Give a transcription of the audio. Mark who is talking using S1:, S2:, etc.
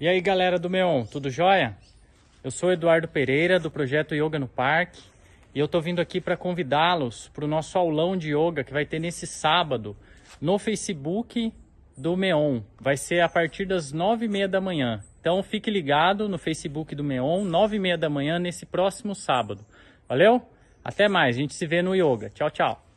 S1: E aí galera do Meon, tudo jóia? Eu sou Eduardo Pereira do projeto Yoga no Parque e eu tô vindo aqui para convidá-los para o nosso aulão de yoga que vai ter nesse sábado no Facebook do Meon. Vai ser a partir das nove e meia da manhã. Então fique ligado no Facebook do Meon, nove e meia da manhã nesse próximo sábado. Valeu? Até mais, a gente se vê no yoga. Tchau, tchau.